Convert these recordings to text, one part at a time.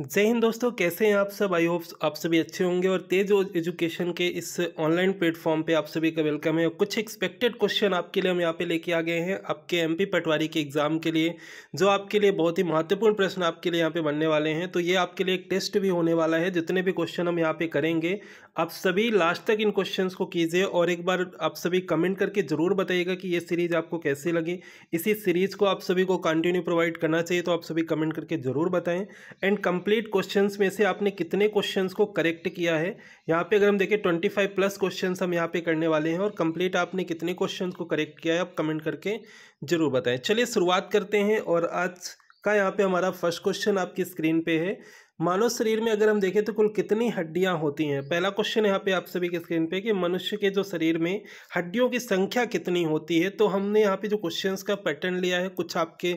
जय हिंद दोस्तों कैसे हैं आप सब आई होप आप सभी अच्छे होंगे और तेज एजुकेशन के इस ऑनलाइन प्लेटफॉर्म पे आप सभी का वेलकम है कुछ एक्सपेक्टेड क्वेश्चन आपके लिए हम यहाँ पे लेके आ गए हैं आपके एमपी पटवारी के एग्ज़ाम के लिए जो आपके लिए बहुत ही महत्वपूर्ण प्रश्न आपके लिए यहाँ पे बनने वाले हैं तो ये आपके लिए एक टेस्ट भी होने वाला है जितने भी क्वेश्चन हम यहाँ पे करेंगे आप सभी लास्ट तक इन क्वेश्चंस को कीजिए और एक बार आप सभी कमेंट करके ज़रूर बताइएगा कि ये सीरीज़ आपको कैसे लगे इसी सीरीज़ को आप सभी को कंटिन्यू प्रोवाइड करना चाहिए तो आप सभी कमेंट करके ज़रूर बताएं एंड कंप्लीट क्वेश्चंस में से आपने कितने क्वेश्चंस को करेक्ट किया है यहाँ पे अगर हम देखें ट्वेंटी फाइव प्लस क्वेश्चन हम यहाँ पर करने वाले हैं और कम्प्लीट आपने कितने क्वेश्चन को करेक्ट किया है आप कमेंट करके ज़रूर बताएँ चलिए शुरुआत करते हैं और आज का यहाँ पर हमारा फर्स्ट क्वेश्चन आपकी स्क्रीन पर है मानव शरीर में अगर हम देखें तो कुल कितनी हड्डियां होती हैं पहला क्वेश्चन यहाँ पे आप सभी के स्क्रीन पे कि मनुष्य के जो शरीर में हड्डियों की संख्या कितनी होती है तो हमने यहाँ पे जो क्वेश्चंस का पैटर्न लिया है कुछ आपके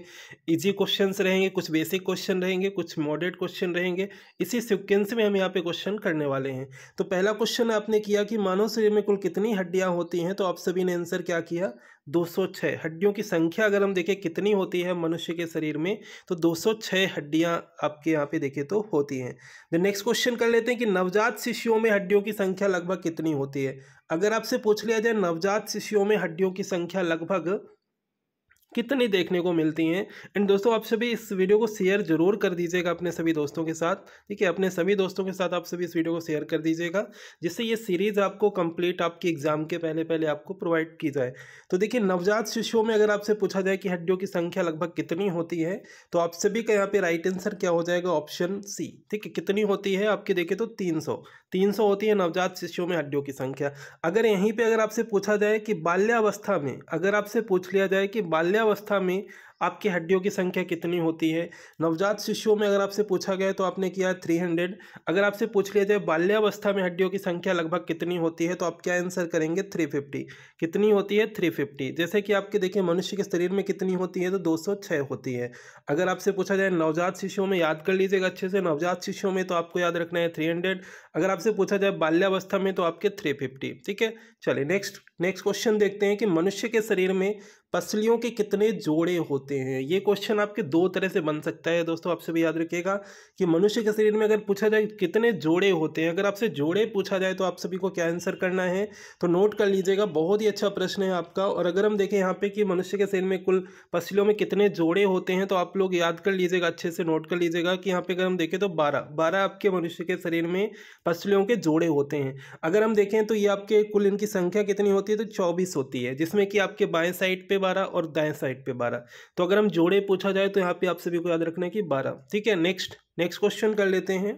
इजी क्वेश्चंस रहेंगे कुछ बेसिक क्वेश्चन रहेंगे कुछ मॉडरेट क्वेश्चन रहेंगे इसी सिक्वेंस में हम यहाँ पे क्वेश्चन करने वाले हैं तो पहला क्वेश्चन आपने किया कि मानव शरीर में कुल कितनी हड्डियाँ होती हैं तो आप सभी ने आंसर क्या किया 206 हड्डियों की संख्या अगर हम देखें कितनी होती है मनुष्य के शरीर में तो 206 हड्डियां आपके यहाँ पे देखें तो होती हैं द नेक्स्ट क्वेश्चन कर लेते हैं कि नवजात शिशुओं में हड्डियों की संख्या लगभग कितनी होती है अगर आपसे पूछ लिया जाए नवजात शिशुओं में हड्डियों की संख्या लगभग कितनी देखने को मिलती हैं एंड दोस्तों आप सभी इस वीडियो को शेयर जरूर कर दीजिएगा अपने सभी दोस्तों के साथ ठीक है अपने सभी दोस्तों के साथ आप सभी इस वीडियो को शेयर कर दीजिएगा जिससे ये सीरीज़ आपको कंप्लीट आपके एग्जाम के पहले पहले आपको प्रोवाइड की जाए तो देखिए नवजात शिशुओं में अगर आपसे पूछा जाए कि हड्डियों की संख्या लगभग कितनी होती है तो आप सभी का यहाँ पे राइट आंसर क्या हो जाएगा ऑप्शन सी ठीक है कितनी होती है आपके देखें तो तीन सौ तीन सौ होती है नवजात शिशुओं में हड्डियों की संख्या अगर यहीं पर अगर आपसे पूछा जाए कि बाल्यावस्था में अगर आपसे पूछ लिया जाए कि बाल्या बाल्यावस्था में आपकी हड्डियों की संख्या कितनी होती है नवजात शिशुओं में अगर आपसे पूछा गया तो आपने किया थ्री हंड्रेड अगर आपसे पूछ लिया जाए बाल्यावस्था में हड्डियों की संख्या लगभग कितनी होती है तो आप क्या आंसर करेंगे थ्री फिफ्टी कितनी होती है थ्री फिफ्टी जैसे कि आपके देखिए मनुष्य के शरीर में कितनी होती है तो दो सौ छः होती है अगर आपसे पूछा जाए नवजात शिशुओं में याद कर लीजिएगा अच्छे से नवजात शिशुओं में तो आपको याद रखना है थ्री हंड्रेड अगर आपसे पूछा जाए बाल्यावस्था में तो आपके थ्री फिफ्टी ठीक है चलिए नेक्स्ट नेक्स्ट क्वेश्चन देखते हैं कि मनुष्य के शरीर में पसलियों के कितने जोड़े होते हैं ये क्वेश्चन आपके दो तरह से बन सकता है दोस्तों आपसे भी याद रखिएगा कि मनुष्य के शरीर में अगर पूछा जाए कितने जोड़े होते हैं अगर आपसे जोड़े पूछा जाए तो आप सभी को क्या आंसर करना है तो नोट कर लीजिएगा बहुत ही अच्छा प्रश्न है आपका और अगर हम देखें यहाँ पे कि मनुष्य के शरीर में कुल पसलियों में कितने जोड़े होते हैं तो आप लोग याद कर लीजिएगा अच्छे से नोट कर लीजिएगा कि यहाँ पे अगर हम देखें तो बारह बारह आपके मनुष्य के शरीर में पसलियों के जोड़े होते हैं अगर हम देखें तो ये आपके कुल इनकी संख्या कितनी होती है तो चौबीस होती है जिसमें कि आपके बाएँ साइड पर बारह और दाएं साइड पे बारह तो अगर हम जोड़े पूछा जाए तो यहाँ पे आप सभी को याद रखना है कि बारह ठीक है नेक्स्ट नेक्स्ट क्वेश्चन कर लेते हैं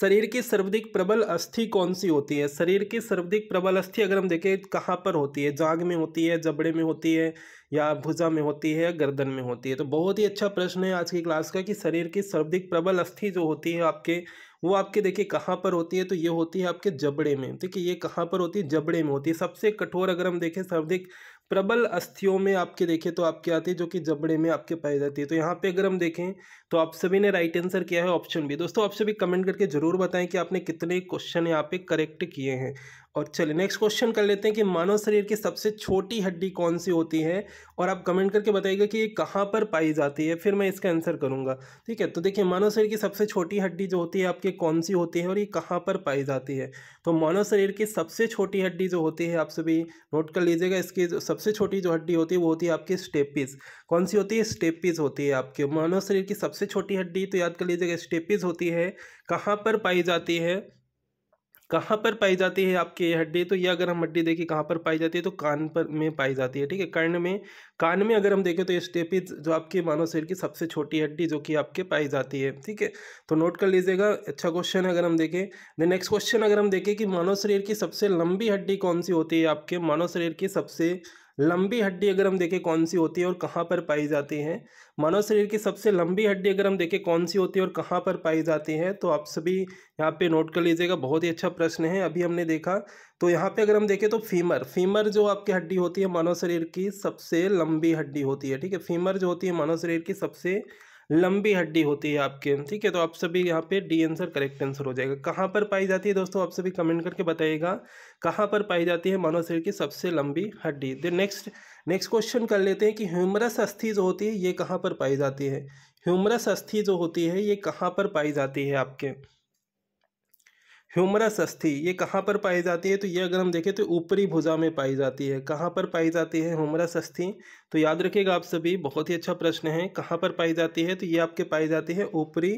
शरीर की सर्वाधिक प्रबल अस्थि कौन सी होती है शरीर की सर्वाधिक प्रबल अस्थि अगर हम देखें कहाँ पर होती है जाग में होती है जबड़े में होती है या भुजा में होती है या गर्दन में होती है तो बहुत ही अच्छा प्रश्न है आज की क्लास का कि शरीर की सर्वाधिक प्रबल अस्थि जो होती है आपके वो आपके देखिए कहाँ पर होती है तो ये होती है आपके जबड़े में ठीक है ये कहाँ पर होती है जबड़े में होती है सबसे कठोर अगर हम देखें सर्वाधिक प्रबल अस्थियों में आपके देखें तो आपके आती है जो कि जबड़े में आपके पाई जाती है तो यहाँ पे अगर हम देखें तो आप सभी ने राइट आंसर किया है ऑप्शन बी दोस्तों आप सभी कमेंट करके जरूर बताएं कि आपने कितने क्वेश्चन यहाँ पे करेक्ट किए हैं और चलिए नेक्स्ट क्वेश्चन कर लेते हैं कि मानव शरीर की सबसे छोटी हड्डी कौन सी होती है और आप कमेंट करके बताइएगा कि ये कहाँ पर पाई जाती है फिर मैं इसका आंसर करूँगा ठीक है तो देखिए मानव शरीर की सबसे छोटी हड्डी जो होती है आपके कौन सी होती है और ये कहाँ पर पाई जाती है तो मानव शरीर की सबसे छोटी हड्डी जो होती है आप सभी नोट कर लीजिएगा इसकी सबसे छोटी जो हड्डी होती है वो होती है आपकी स्टेपिस कौन सी होती है स्टेपिस होती है आपके मानव शरीर की सबसे छोटी हड्डी तो याद कर लीजिएगा स्टेपिस होती है कहाँ पर पाई जाती है कहाँ पर पाई जाती है आपके ये हड्डी तो ये अगर हम हड्डी देखें कहाँ पर पाई जाती है तो कान पर में पाई जाती है ठीक है कर्ण में कान में अगर हम देखें तो ये स्टेपिज जो आपके मानव शरीर की सबसे छोटी हड्डी जो कि आपके पाई जाती है ठीक है तो नोट कर लीजिएगा अच्छा क्वेश्चन अगर हम देखें देन नेक्स्ट क्वेश्चन अगर हम देखें कि मानव शरीर की सबसे लंबी हड्डी कौन सी होती है आपके मानव शरीर की सबसे लंबी हड्डी अगर हम देखें कौन सी होती है और कहाँ पर पाई जाती है मानव शरीर की सबसे लंबी हड्डी अगर हम देखें कौन सी होती है और कहाँ पर पाई जाती है तो आप सभी यहाँ पे नोट कर लीजिएगा बहुत ही अच्छा प्रश्न है अभी हमने देखा तो यहाँ पे अगर हम देखें तो फीमर फीमर जो आपकी हड्डी होती है मानव शरीर की सबसे लंबी हड्डी होती है ठीक है फीमर जो होती है मानव शरीर की सबसे लंबी हड्डी होती है आपके ठीक है तो आप सभी यहाँ पे डी आंसर करेक्ट आंसर हो जाएगा कहाँ पर पाई जाती है दोस्तों आप सभी कमेंट करके बताइएगा कहाँ पर पाई जाती है मानव शरीर की सबसे लंबी हड्डी दे नेक्स्ट नेक्स्ट क्वेश्चन कर लेते हैं कि ह्यूमरस अस्थि जो होती है ये कहाँ पर पाई जाती है ह्यूमरस अस्थि जो होती है ये कहाँ पर पाई जाती है आपके ह्यूमरस अस्थि ये कहाँ पर पाई जाती है तो ये अगर हम देखें तो ऊपरी भुजा में पाई जाती है कहाँ पर पाई जाती है ह्यूमरस अस्थि तो याद रखिएगा आप सभी बहुत ही अच्छा प्रश्न है कहाँ पर पाई जाती है तो ये आपके पाई जाती है ऊपरी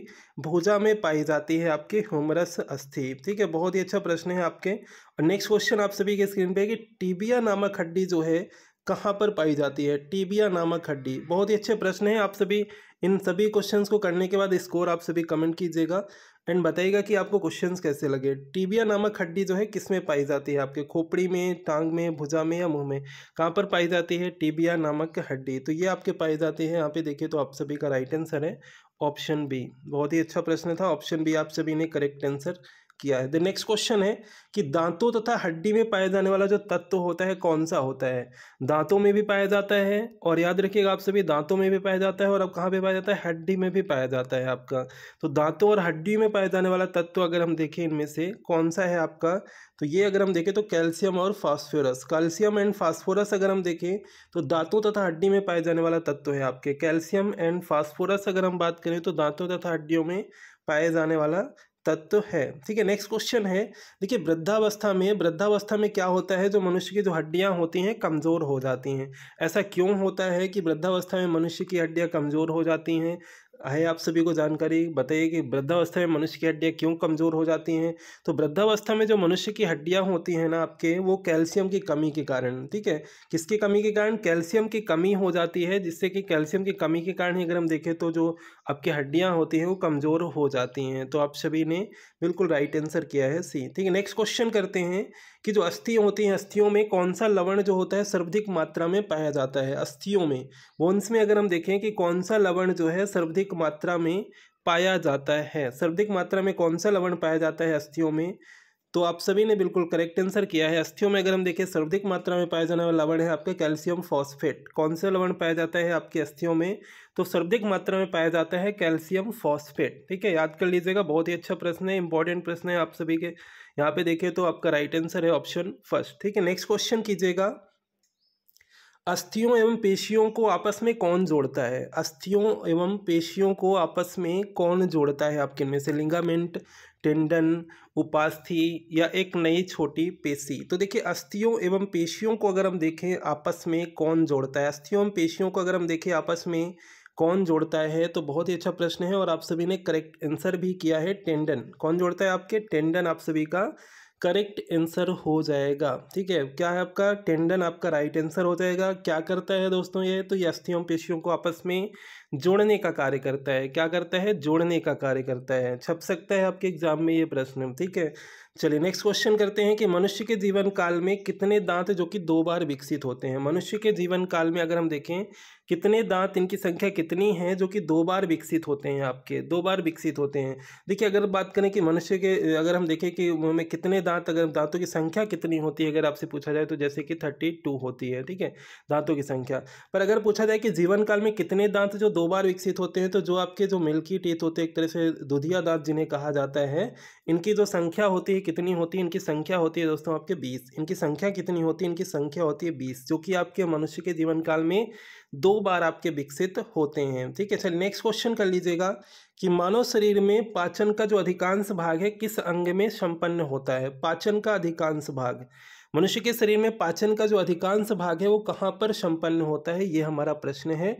भुजा में पाई जाती है आपके ह्यूमरस अस्थि ठीक है बहुत ही अच्छा प्रश्न है आपके और नेक्स्ट क्वेश्चन आप सभी के स्क्रीन पर कि टीबिया नामक हड्डी जो है कहाँ पर पाई जाती है टीबिया नामक हड्डी बहुत ही अच्छे प्रश्न हैं आप सभी इन सभी क्वेश्चंस को करने के बाद स्कोर आप सभी कमेंट कीजिएगा एंड बताइएगा कि आपको क्वेश्चंस कैसे लगे टीबिया नामक हड्डी जो है किस में पाई जाती है आपके खोपड़ी में टांग में भुजा में या मुंह में कहाँ पर पाई जाती है टीबिया नामक हड्डी तो ये आपके पाई जाती है यहाँ पे देखिए तो आप सभी का राइट आंसर है ऑप्शन बी बहुत ही अच्छा प्रश्न था ऑप्शन बी आप सभी ने करेक्ट आंसर किया है द नेक्स्ट क्वेश्चन है कि दांतों तथा हड्डी में पाया जाने वाला जो तत्व होता है कौन सा होता है दांतों में भी पाया जाता है और याद रखिएगा आप सभी दांतों में भी पाया जाता है और अब कहाँ पे पाया जाता है हड्डी में भी पाया जाता है आपका तो दांतों और हड्डी में पाया जाने वाला तत्व अगर हम देखें इनमें से कौन सा है आपका तो ये अगर हम देखें तो कैल्शियम और फॉस्फोरस कैल्शियम एंड फॉस्फोरस अगर हम देखें तो दांतों तथा हड्डी में पाया जाने वाला तत्व है आपके कैल्शियम एंड फॉस्फोरस अगर हम बात करें तो दांतों तथा हड्डियों में पाए जाने वाला तत्व है ठीक है नेक्स्ट क्वेश्चन है देखिए वृद्धावस्था में वृद्धावस्था में क्या होता है जो मनुष्य की जो हड्डियाँ होती हैं कमज़ोर हो जाती हैं ऐसा क्यों होता है कि वृद्धावस्था में मनुष्य की हड्डियाँ कमज़ोर हो जाती हैं है आप सभी को जानकारी बताइए कि वृद्धावस्था में मनुष्य की हड्डियाँ क्यों कमज़ोर हो जाती हैं तो वृद्धावस्था में जो मनुष्य की हड्डियाँ होती हैं ना आपके वो कैल्शियम की कमी के कारण ठीक है किसकी कमी के कारण कैल्शियम की कमी हो जाती है जिससे कि कैल्शियम की कमी के कारण ही अगर हम देखें तो जो आपकी हड्डियाँ होती हैं वो कमज़ोर हो जाती हैं तो आप सभी ने बिल्कुल राइट आंसर किया है सी ठीक है नेक्स्ट क्वेश्चन करते हैं कि जो अस्थियाँ होती हैं अस्थियों में कौन सा लवण जो होता है सर्वाधिक मात्रा में पाया जाता है अस्थियों में बोन्स में अगर हम देखें कि कौन सा लवण जो है सर्वाधिक सर्वाधिक मात्रा में पाया जाता है सर्वाधिक मात्रा में कौन सा लवण पाया जाता है अस्थियों में तो आप सभी ने बिल्कुल करेक्ट आंसर किया है अस्थियों में अगर हम देखें सर्वाधिक मात्रा में पाया जाने वाला लवण है आपका कैल्शियम फॉस्फेट कौन सा लवण पाया जाता है आपकी अस्थियों में तो सर्वाधिक मात्रा में पाया जाता है कैल्शियम फॉस्फेट ठीक है याद कर लीजिएगा बहुत ही अच्छा प्रश्न है इंपॉर्टेंट प्रश्न है आप सभी के यहाँ पे देखें तो आपका राइट आंसर है ऑप्शन फर्स्ट ठीक है नेक्स्ट क्वेश्चन कीजिएगा अस्थियों एवं पेशियों को आपस में कौन जोड़ता है अस्थियों एवं पेशियों को आपस में कौन जोड़ता है आपके में से लिंगामेंट टेंडन उपास्थि या एक नई छोटी पेशी तो देखिए अस्थियों एवं पेशियों को अगर हम देखें आपस में कौन जोड़ता है अस्थियों एवं पेशियों को अगर हम देखें आपस में कौन जोड़ता है तो बहुत ही अच्छा प्रश्न है और आप सभी ने करेक्ट आंसर भी किया है टेंडन कौन जोड़ता है आपके टेंडन आप सभी का करेक्ट आंसर हो जाएगा ठीक है क्या है आपका टेंडन आपका राइट आंसर हो जाएगा क्या करता है दोस्तों ये तो ये अस्थियों पेशियों को आपस में जोड़ने का कार्य करता है क्या करता है जोड़ने का कार्य करता है छप सकता है आपके एग्जाम में ये प्रश्न ठीक है चलिए नेक्स्ट क्वेश्चन करते हैं कि मनुष्य के जीवन काल में कितने दांत जो कि दो बार विकसित होते हैं मनुष्य के जीवन काल में अगर हम देखें कितने दांत इनकी संख्या कितनी है जो कि दो बार विकसित होते हैं आपके दो बार विकसित होते हैं देखिए अगर बात करें कि मनुष्य के अगर हम देखें कि हमें कितने दांत अगर दांतों की संख्या कितनी होती है अगर आपसे पूछा जाए तो जैसे कि थर्टी टू होती है ठीक है दांतों की संख्या पर अगर पूछा जाए कि जीवन काल में कितने दांत जो दो बार विकसित होते हैं तो जो आपके जो मिल्की टीथ होते हैं एक तरह से दुधिया दांत जिन्हें कहा जाता है इनकी जो संख्या होती है कितनी होती है इनकी संख्या होती है दोस्तों आपके बीस इनकी संख्या कितनी होती है इनकी संख्या होती है बीस जो कि आपके मनुष्य के जीवन काल में दो बार आपके विकसित होते हैं ठीक है चल नेक्स्ट क्वेश्चन कर लीजिएगा कि मानव शरीर में पाचन का जो अधिकांश भाग है किस अंग में संपन्न होता है पाचन का अधिकांश भाग मनुष्य के शरीर में पाचन का जो अधिकांश भाग है वो कहाँ पर संपन्न होता है ये हमारा प्रश्न है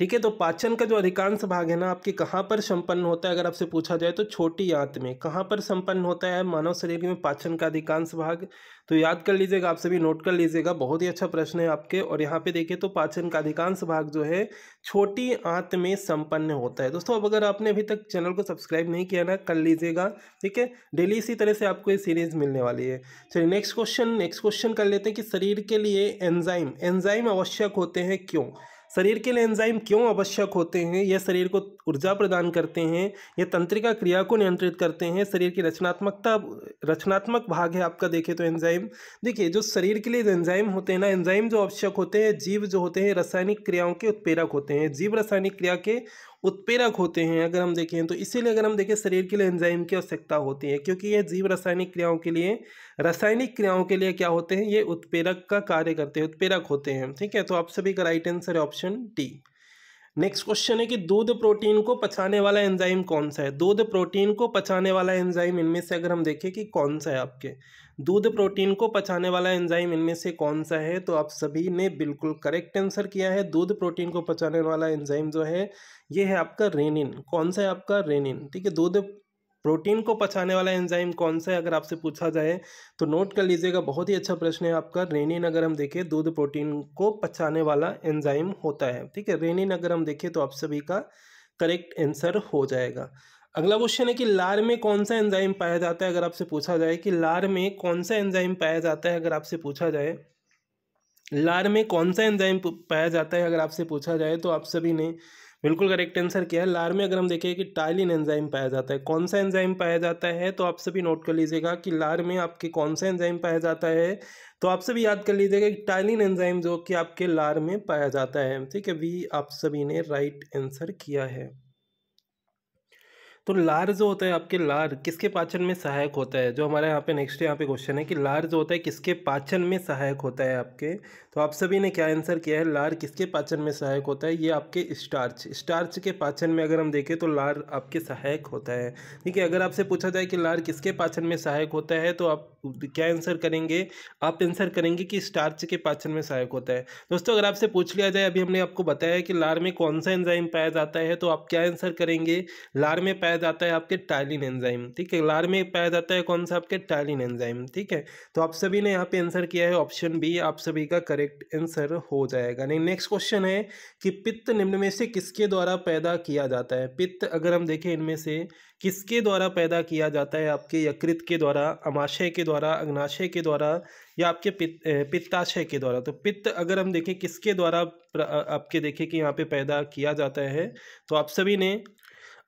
ठीक है तो पाचन का जो अधिकांश भाग है ना आपके कहाँ पर संपन्न होता है अगर आपसे पूछा जाए तो छोटी आंत में कहाँ पर संपन्न होता है मानव शरीर में पाचन का अधिकांश भाग तो याद कर लीजिएगा आप सभी नोट कर लीजिएगा बहुत ही अच्छा प्रश्न है आपके और यहाँ पे देखिए तो पाचन का अधिकांश भाग जो है छोटी आंत में संपन्न होता है दोस्तों अब अगर आपने अभी तक चैनल को सब्सक्राइब नहीं किया ना कर लीजिएगा ठीक है डेली इसी तरह से आपको ये सीरीज मिलने वाली है चलिए नेक्स्ट क्वेश्चन नेक्स्ट क्वेश्चन कर लेते हैं कि शरीर के लिए एंजाइम एंजाइम आवश्यक होते हैं क्यों शरीर के लिए एंजाइम क्यों आवश्यक होते हैं यह शरीर को ऊर्जा प्रदान करते हैं यह तंत्रिका क्रिया को नियंत्रित करते हैं शरीर की रचनात्मकता रचनात्मक भाग है आपका देखें तो एंजाइम देखिए जो शरीर के लिए एंजाइम होते हैं ना एंजाइम जो आवश्यक होते हैं जीव जो होते हैं रासायनिक क्रियाओं के उत्प्रेरक होते हैं जीव रासायनिक क्रिया के उत्प्रेरक होते हैं अगर हम देखें तो इसीलिए अगर हम देखें शरीर के लिए एंजाइम की आवश्यकता होती है क्योंकि ये जीव रासायनिक क्रियाओं के लिए रासायनिक क्रियाओं के लिए क्या होते हैं ये उत्प्रेरक का कार्य करते हैं उत्प्रेरक होते हैं ठीक है तो आप सभी का राइट आंसर है ऑप्शन डी नेक्स्ट क्वेश्चन है कि दूध प्रोटीन को पचाने वाला एंजाइम कौन सा है दूध प्रोटीन को पचाने वाला एंजाइम इनमें से अगर हम देखें कि कौन सा है आपके दूध प्रोटीन को पचाने वाला एंजाइम इनमें से कौन सा है तो आप सभी ने बिल्कुल करेक्ट आंसर किया है दूध प्रोटीन को पचाने वाला एंजाइम जो है ये है आपका रेनिन कौन सा है आपका रेनिन ठीक है दूध प्रोटीन को पचाने वाला एंजाइम कौन सा है अगर आपसे पूछा जाए तो नोट कर लीजिएगा बहुत ही अच्छा प्रश्न है आपका रेनिन अगर हम देखें दूध प्रोटीन को पचाने वाला एंजाइम होता है ठीक है रेनिन अगर हम देखें तो आप सभी का करेक्ट आंसर हो जाएगा अगला क्वेश्चन है कि लार में कौन सा एंजाइम पाया जाता है अगर आपसे पूछा जाए कि लार में कौन सा एंजाइम पाया जाता है अगर आपसे पूछा जाए लार में कौन सा एंजाइम पाया जाता है अगर आपसे पूछा जाए तो आप सभी ने बिल्कुल करेक्ट आंसर क्या है लार में अगर हम देखें कि टाइलिन एंजाइम पाया जाता है कौन सा एंजाइम पाया जाता है तो आप सभी नोट कर लीजिएगा कि लार में आपके कौन सा एंजाइम पाया जाता है तो आप सभी याद कर लीजिएगा कि टाइलिन एंजाइम जो कि आपके लार में पाया जाता है ठीक है वी आप सभी ने राइट आंसर किया है तो लार जो होता है आपके लार किसके पाचन में सहायक होता है जो हमारे यहाँ पे नेक्स्ट यहाँ पे क्वेश्चन है कि लार जो होता है किसके पाचन में सहायक होता है आपके तो आप सभी ने क्या आंसर किया है लार किसके पाचन में सहायक होता है ये आपके स्टार्च स्टार्च के पाचन में अगर हम देखें तो लार आपके सहायक होता है ठीक है अगर आपसे पूछा जाए कि लार किसके पाचन में सहायक होता है तो आप क्या आंसर करेंगे आप आंसर करेंगे कि स्टार्च के पाचन में सहायक होता है दोस्तों अगर आपसे पूछ लिया जाए अभी हमने आपको बताया है कि लार में कौन सा एंजाइम पाया जाता है तो आप क्या आंसर करेंगे लार में पाया पाया जाता है आपके टाइलिन एंजाइम ठीक है लार में पाया जाता है कौन सा आपके टाइलिन एंजाइम ठीक है तो आप सभी ने यहाँ पे आंसर किया है ऑप्शन बी आप सभी का करेक्ट आंसर हो जाएगा नहीं नेक्स्ट क्वेश्चन है कि पित्त निम्न में से किसके द्वारा पैदा किया जाता है पित्त अगर हम देखें इनमें से किसके द्वारा पैदा किया जाता है आपके यकृत के द्वारा अमाशय के द्वारा अग्नाशय के द्वारा या आपके पित पित्ताशय के द्वारा तो पित्त अगर हम देखें किसके द्वारा आपके देखें कि यहाँ पे पैदा किया जाता है तो आप सभी ने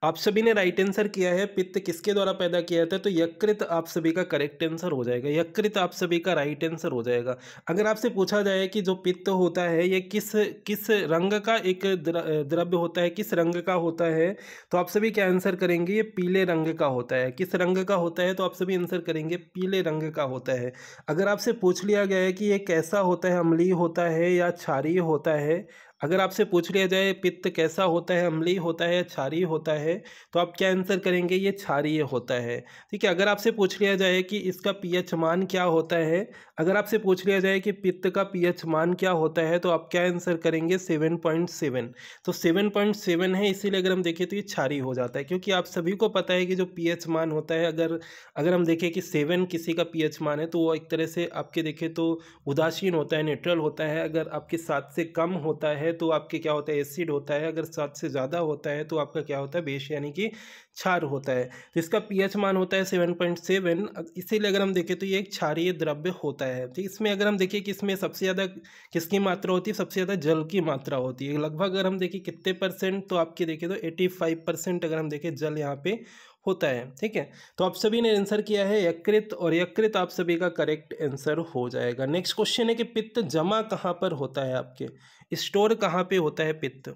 आप सभी ने राइट आंसर किया है पित्त किसके द्वारा पैदा किया जाता है तो यकृत आप सभी का करेक्ट आंसर हो जाएगा यकृत आप सभी का राइट आंसर हो जाएगा अगर आपसे पूछा जाए कि जो पित्त होता है ये किस किस रंग का एक द्रव्य होता है किस रंग का होता है तो आप सभी क्या आंसर करेंगे ये पीले रंग का होता है किस रंग का होता है तो आप सभी आंसर करेंगे पीले रंग का होता है अगर आपसे पूछ लिया गया है कि ये कैसा होता है अमली होता है या क्षारीय होता है अगर आपसे पूछ लिया जाए पित्त कैसा होता है अम्लीय होता है या क्षारीय होता है तो आप क्या आंसर करेंगे ये क्षारीय होता है ठीक है अगर आपसे पूछ लिया जाए कि इसका पीएच मान क्या होता है अगर आपसे पूछ लिया जाए कि पित्त का पीएच मान क्या होता है तो आप क्या आंसर करेंगे सेवन पॉइंट सेवन तो सेवन पॉइंट सेवन है इसीलिए अगर हम देखें तो ये क्षारीय हो जाता है क्योंकि आप सभी को पता है कि जो पी मान होता है अगर अगर हम देखें कि सेवन किसी का पी मान है तो वो एक तरह से आपके देखें तो उदासीन होता है न्यूट्रल होता है अगर आपके साथ से कम होता है है तो आपके क्या होता है एसिड होता है अगर सात से ज़्यादा होता है तो आपका क्या होता है बेश यानी कि क्षार होता है तो इसका पीएच मान होता है सेवन पॉइंट सेवन इसीलिए अगर हम देखें तो ये एक क्षारीय द्रव्य होता है तो इसमें अगर हम देखें कि इसमें सबसे ज़्यादा किसकी मात्रा होती है सबसे ज़्यादा जल की मात्रा होती है लगभग अगर हम देखें कितने परसेंट तो आपके देखें तो एटी अगर हम देखें जल यहाँ पर होता है ठीक है तो आप सभी ने आंसर किया है यकृत और यकृत आप सभी का करेक्ट आंसर हो जाएगा नेक्स्ट क्वेश्चन है कि पित्त जमा कहाँ पर होता है आपके स्टोर कहाँ पे होता है पित्त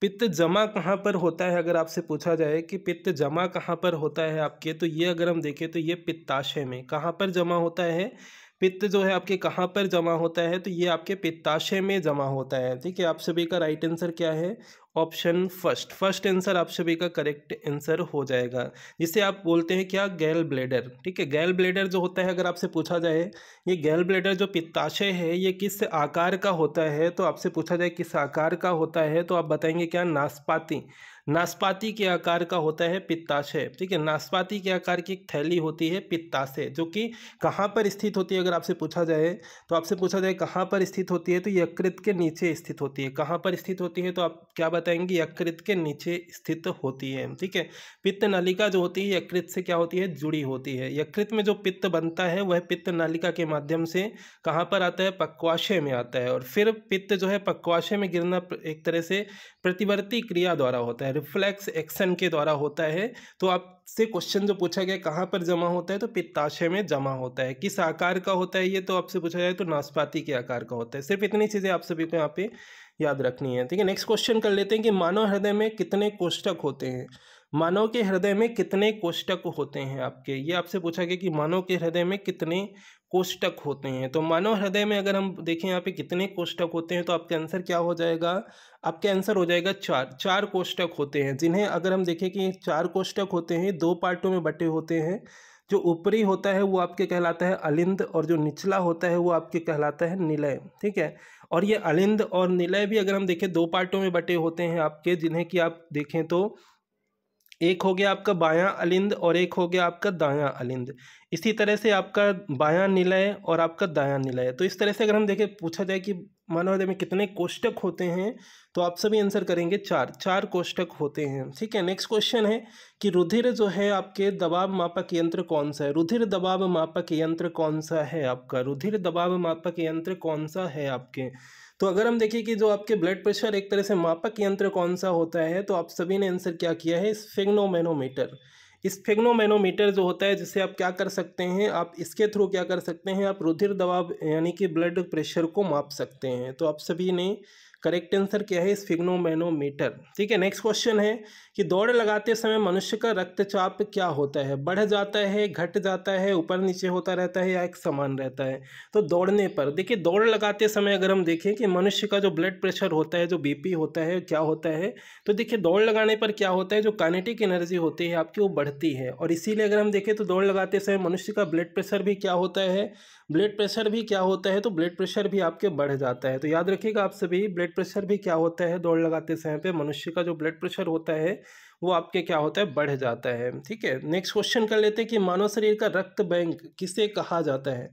पित्त जमा कहाँ पर होता है अगर आपसे पूछा जाए कि पित्त जमा कहाँ पर होता है आपके तो ये अगर हम देखें तो ये पित्ताशय में कहाँ पर जमा होता है पित्त जो है आपके कहाँ पर जमा होता है तो ये आपके पित्ताशय में जमा होता है ठीक है आप सभी का राइट आंसर क्या है ऑप्शन फर्स्ट फर्स्ट आंसर आप सभी का करेक्ट आंसर हो जाएगा जिसे आप बोलते हैं क्या गैल ब्लेडर ठीक है गैल ब्लेडर जो होता है अगर आपसे पूछा जाए ये गैल ब्लेडर जो पित्ताशय है ये किस आकार का होता है तो आपसे पूछा जाए किस आकार का होता है तो आप बताएंगे क्या नाशपाती नाशपाती के आकार का होता है पित्ताशय ठीक है नाशपाती के आकार की एक थैली होती है पित्ताशय जो कि कहाँ पर स्थित होती है अगर आपसे पूछा जाए तो आपसे पूछा जाए कहाँ पर स्थित होती है तो यकृत के नीचे स्थित होती है कहाँ पर स्थित होती है तो आप क्या बता बताएंगे यकृत के नीचे स्थित होती है ठीक है पित्त नलिका जो होती है यकृत से क्या होती है जुड़ी होती है यकृत में जो पित्त बनता है वह पित्त नलिका के माध्यम से कहाँ पर आता है पक्वाशय में आता है और फिर पित्त जो है पक्वाशय में गिरना एक तरह से प्रतिवर्ती क्रिया द्वारा होता है रिफ्लेक्स एक्शन के द्वारा होता है तो आपसे क्वेश्चन जो पूछा गया कहाँ पर जमा होता है तो पित्ताशय में जमा होता है किस आकार का होता है ये तो आपसे पूछा जाए तो नाशपाती के आकार का होता है सिर्फ इतनी चीज़ें आप सभी को यहाँ पे याद रखनी है ठीक है नेक्स्ट क्वेश्चन कर लेते हैं कि मानव हृदय में कितने कोष्टक होते हैं मानव के हृदय में कितने कोष्टक होते हैं आपके ये आपसे पूछा गया कि मानव के हृदय में कितने कोष्टक होते हैं तो मानव हृदय में अगर हम देखें यहाँ पे कितने कोष्टक होते हैं तो आपके आंसर क्या हो जाएगा आपके आंसर हो जाएगा चार चार कोष्टक होते हैं जिन्हें अगर हम देखें कि चार कोष्टक होते हैं दो पार्टों में बटे होते हैं जो ऊपरी होता है वो आपके कहलाता है अलिंद और जो निचला होता है वो आपके कहलाता है निलय ठीक है और ये अलिंद और निलय भी अगर हम देखें दो पार्टों में बटे होते हैं आपके जिन्हें कि आप देखें तो एक हो गया आपका बायां अलिंद और एक हो गया आपका दायां अलिंद इसी तरह से आपका बायां निलय और आपका दायां निलय तो इस तरह से अगर हम देखें पूछा जाए कि मानवाध्याय में कितने कोष्टक होते हैं तो आप सभी आंसर करेंगे चार चार कोष्टक होते हैं ठीक है नेक्स्ट क्वेश्चन है कि रुधिर जो है आपके दबाव मापक यंत्र कौन सा है रुधिर दबाव मापक यंत्र कौन सा है आपका रुधिर दबाव मापक यंत्र कौन सा है आपके तो अगर हम देखें कि जो आपके ब्लड प्रेशर एक तरह से मापक यंत्र कौन सा होता है तो आप सभी ने आंसर क्या किया है स्फिग्नोमेनोमीटर इस जो होता है जिसे आप क्या कर सकते हैं आप इसके थ्रू क्या कर सकते हैं आप रुधिर दबाव यानी कि ब्लड प्रेशर को माप सकते हैं तो आप सभी ने करेक्ट आंसर क्या है स्फिग्नोमेनोमीटर ठीक है नेक्स्ट क्वेश्चन है कि दौड़ लगाते समय मनुष्य का रक्तचाप क्या होता है बढ़ जाता है घट जाता है ऊपर नीचे होता रहता है या एक समान रहता है तो दौड़ने पर देखिए दौड़ लगाते समय अगर हम देखें कि मनुष्य का जो ब्लड प्रेशर होता है जो बी होता है क्या होता है तो देखिए दौड़ लगाने पर क्या होता है जो कानेटिक एनर्जी होती है आपकी वो बढ़ती है और इसीलिए अगर हम देखें तो दौड़ लगाते समय मनुष्य का ब्लड प्रेशर भी क्या होता है ब्लड प्रेशर भी क्या होता है तो ब्लड प्रेशर भी आपके बढ़ जाता है तो याद रखिएगा आप सभी ब्लड प्रेशर भी क्या होता है दौड़ लगाते समय पे मनुष्य का जो ब्लड प्रेशर होता है वो आपके क्या होता है बढ़ जाता है ठीक है नेक्स्ट क्वेश्चन कर लेते हैं कि मानव शरीर का रक्त बैंक किसे कहा जाता है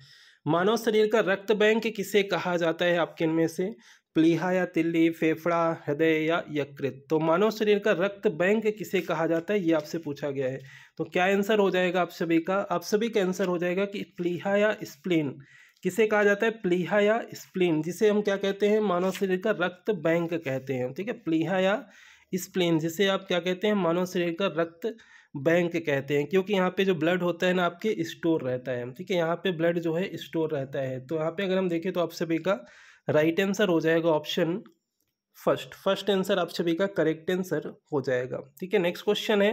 मानव शरीर का रक्त बैंक किसे कहा जाता है आपके इनमें से प्लीहा या तिल्ली फेफड़ा हृदय या यकृत तो मानव शरीर का रक्त बैंक किसे कहा जाता है ये आपसे पूछा गया है तो क्या आंसर हो जाएगा आप सभी का आप सभी का आंसर हो जाएगा कि प्लीहा या स्प्लीन किसे कहा जाता है प्लीहा या स्प्लीन जिसे हम क्या कहते हैं मानव शरीर का रक्त बैंक कहते हैं ठीक है प्लीहा या स्प्लीन जिसे आप क्या कहते हैं मानव शरीर का रक्त बैंक कहते हैं क्योंकि यहाँ पे जो ब्लड होता है ना आपके स्टोर रहता है ठीक है यहाँ पे ब्लड जो है स्टोर रहता है तो यहाँ पे अगर हम देखें तो आप सभी का राइट आंसर हो जाएगा ऑप्शन फर्स्ट फर्स्ट आंसर आप सभी का करेक्ट आंसर हो जाएगा ठीक है नेक्स्ट क्वेश्चन है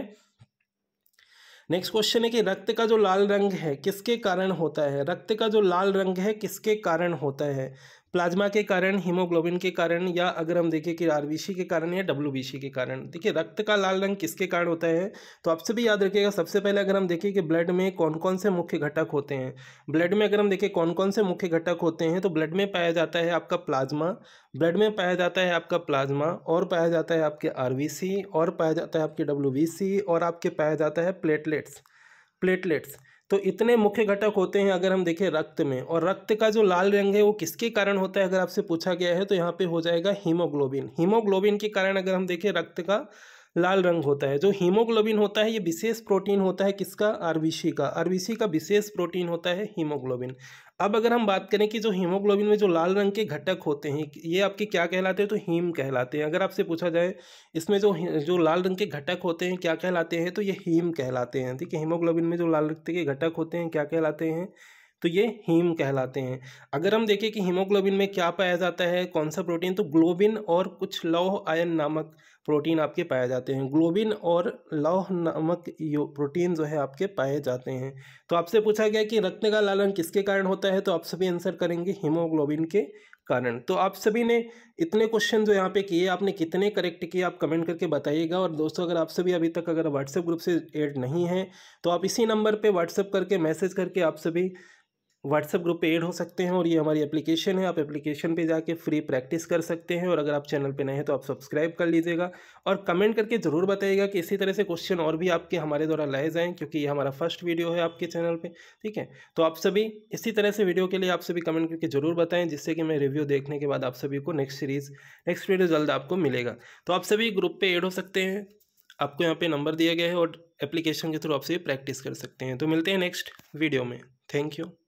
नेक्स्ट क्वेश्चन है कि रक्त का जो लाल रंग है किसके कारण होता है रक्त का जो लाल रंग है किसके कारण होता है प्लाज्मा के कारण हीमोग्लोबिन के कारण या अगर हम देखें कि आर के कारण या डब्ल्यू के कारण देखिए रक्त का लाल रंग किसके कारण होता है तो आपसे भी याद रखिएगा सबसे पहले अगर हम देखें कि ब्लड में कौन कौन से मुख्य घटक होते हैं ब्लड में अगर हम देखें कौन कौन से मुख्य घटक होते हैं तो ब्लड में पाया जाता है आपका प्लाज्मा ब्लड में पाया जाता है आपका प्लाज्मा और पाया जाता है आपके आर और पाया जाता है आपके डब्ल्यू और आपके पाया जाता है प्लेटलेट्स प्लेटलेट्स तो इतने मुख्य घटक होते हैं अगर हम देखें रक्त में और रक्त का जो लाल रंग है वो किसके कारण होता है अगर आपसे पूछा गया है तो यहाँ पे हो जाएगा हीमोग्लोबिन हीमोग्लोबिन के कारण अगर हम देखें रक्त का लाल रंग होता है जो हीमोग्लोबिन होता है ये विशेष प्रोटीन होता है किसका आरबीसी का आरबीसी का विशेष प्रोटीन होता है हीमोग्लोबिन अब अगर हम बात करें कि जो हीमोग्लोबिन में जो लाल रंग के घटक होते हैं ये आपके क्या कहलाते हैं तो हीम कहलाते हैं अगर आपसे पूछा जाए इसमें जो जो लाल रंग के घटक होते हैं क्या कहलाते हैं तो ये हीम कहलाते हैं ठीक है हीमोग्लोबिन में जो लाल रंग के घटक होते हैं क्या कहलाते हैं तो ये हीम कहलाते हैं अगर हम देखें कि हीमोग्लोबिन में क्या पाया जाता है कौन सा प्रोटीन तो ग्लोबिन और कुछ लौह आयन नामक प्रोटीन आपके पाए जाते हैं ग्लोबिन और लौह नामक यो प्रोटीन जो है आपके पाए जाते हैं तो आपसे पूछा गया कि रक्त का लालन किसके कारण होता है तो आप सभी आंसर करेंगे हीमोग्लोबिन के कारण तो आप सभी ने इतने क्वेश्चन जो यहाँ पे किए आपने कितने करेक्ट किए आप कमेंट करके बताइएगा और दोस्तों अगर आप सभी अभी तक अगर व्हाट्सएप ग्रुप से ऐड नहीं है तो आप इसी नंबर पे व्हाट्सएप करके मैसेज करके आप सभी व्हाट्सएप ग्रुप पे ऐड हो सकते हैं और ये हमारी एप्लीकेशन है आप एप्लीकेशन पे जाके फ्री प्रैक्टिस कर सकते हैं और अगर आप चैनल पे नए हैं तो आप सब्सक्राइब कर लीजिएगा और कमेंट करके ज़रूर बताइएगा कि इसी तरह से क्वेश्चन और भी आपके हमारे द्वारा लाए जाएँ क्योंकि ये हमारा फर्स्ट वीडियो है आपके चैनल पर ठीक है तो आप सभी इसी तरह से वीडियो के लिए आप सभी कमेंट करके ज़रूर बताएँ जिससे कि मैं रिव्यू देखने के बाद आप सभी को नेक्स्ट सीरीज़ नेक्स्ट वीडियो जल्द आपको मिलेगा तो आप सभी ग्रुप पर एड हो सकते हैं आपको यहाँ पर नंबर दिया गया है और एप्लीकेशन के थ्रू आप सभी प्रैक्टिस कर सकते हैं तो मिलते हैं नेक्स्ट वीडियो में थैंक यू